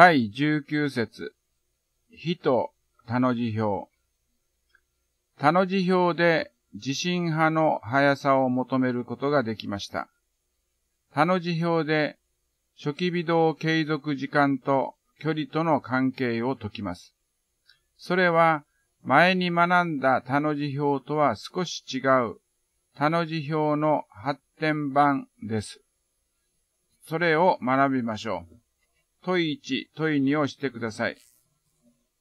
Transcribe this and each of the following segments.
第19節、火と田の字表。田の字表で地震波の速さを求めることができました。他の辞表で、初期微動継続時間と距離との関係を解きます。それは、前に学んだ他の辞表とは少し違う、他の辞表の発展版です。それを学びましょう。問い1、問い2をしてください。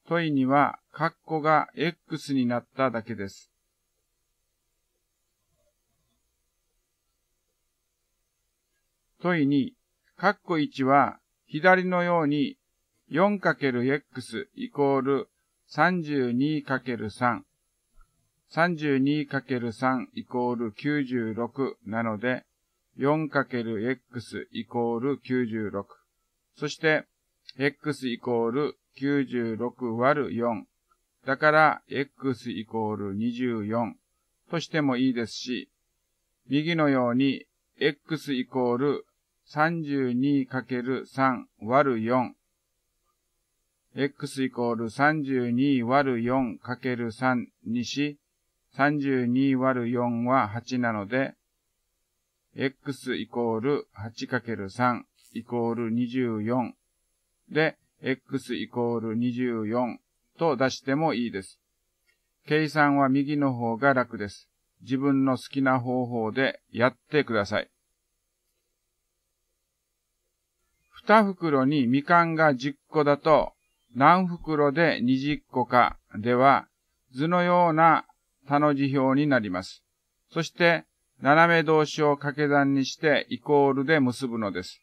問い2は、括弧が x になっただけです。問い2、括弧1は、左のように 4×x イコール 32×3。32×3 イコール96なので、4×x イコール96。そして、x イコール96 ÷ 4。だから、x イコール24としてもいいですし、右のように、x イコール 32×3 ÷ 4。x イコール32 ÷ 4×3 にし、32割る4は8なので、x イコール 8×3 イコール24で、x イコール24と出してもいいです。計算は右の方が楽です。自分の好きな方法でやってください。二袋にみかんが10個だと、何袋で20個かでは、図のような他の字表になります。そして、斜め同士を掛け算にしてイコールで結ぶのです。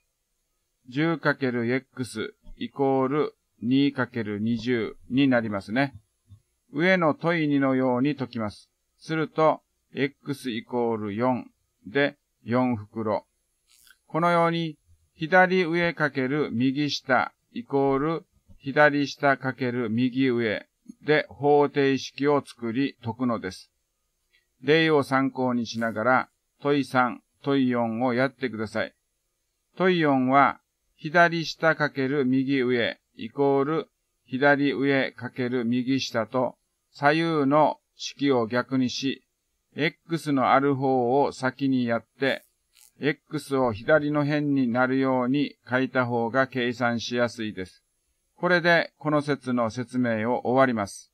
10×x イコール 2×20 になりますね。上の問い2のように解きます。すると、x イコール4で4袋。このように、左上かける右下イコール左下かける右上で方程式を作り解くのです。例を参考にしながら問い3、問い4をやってください。問い4は左下かける右上イコール左上かける右下と左右の式を逆にし、x のある方を先にやって、x を左の辺になるように書いた方が計算しやすいです。これでこの説の説明を終わります。